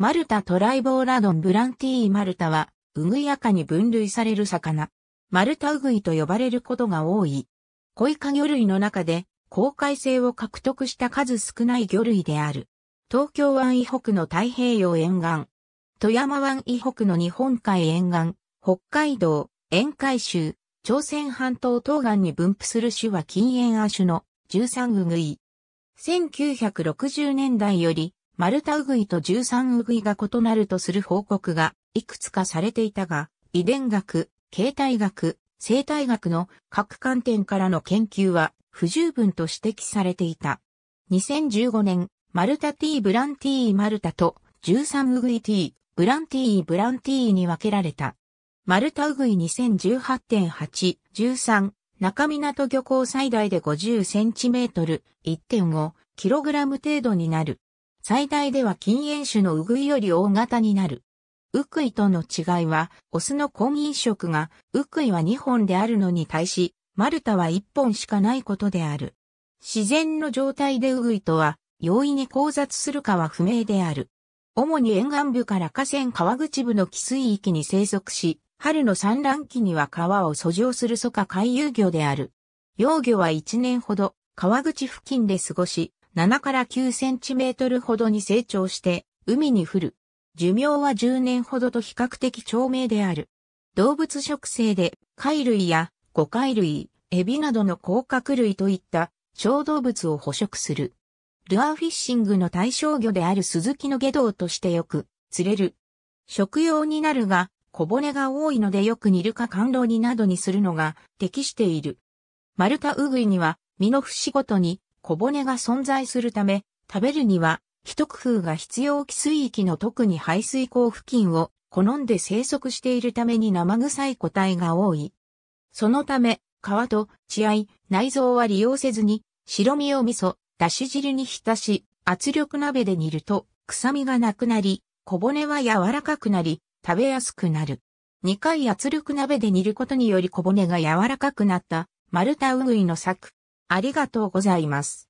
マルタトライボーラドンブランティーマルタは、ウグイアカに分類される魚。マルタウグイと呼ばれることが多い。コイカ魚類の中で、公開性を獲得した数少ない魚類である。東京湾以北の太平洋沿岸。富山湾以北の日本海沿岸、北海道、沿海州、朝鮮半島東岸に分布する種は禁煙亜種の13ウグイ。1960年代よりマルタウグイと十三ウグイが異なるとする報告がいくつかされていたが、遺伝学、形態学、生態学の各観点からの研究は不十分と指摘されていた。2015年、マルタ T ブランティーマルタと13ウグイ T ブランティーブランティーに分けられた。マルタウグイ2018.8、13、中港漁港最大で50センチメートル、1.5キログラム程度になる。最大では禁煙種のウグイより大型になる。ウクイとの違いは、オスの婚姻色が、ウクイは2本であるのに対し、マルタは1本しかないことである。自然の状態でウグイとは、容易に交雑するかは不明である。主に沿岸部から河川川口部の寄水域に生息し、春の産卵期には川を遡上する祖か回遊魚である。幼魚は1年ほど川口付近で過ごし、7から9センチメートルほどに成長して海に降る。寿命は10年ほどと比較的長命である。動物食性で貝類や魚貝類、エビなどの甲殻類といった小動物を捕食する。ルアーフィッシングの対象魚であるスズキの下道としてよく釣れる。食用になるが小骨が多いのでよく煮るか甘露煮などにするのが適している。マルタウグイには身の節ごとに小骨が存在するため、食べるには一工夫が必要水域の特に排水口付近を好んで生息しているために生臭い個体が多い。そのため、皮と血合い、内臓は利用せずに、白身を味噌、だし汁に浸し、圧力鍋で煮ると、臭みがなくなり、小骨は柔らかくなり、食べやすくなる。2回圧力鍋で煮ることにより小骨が柔らかくなった、丸太ウグイの作、ありがとうございます。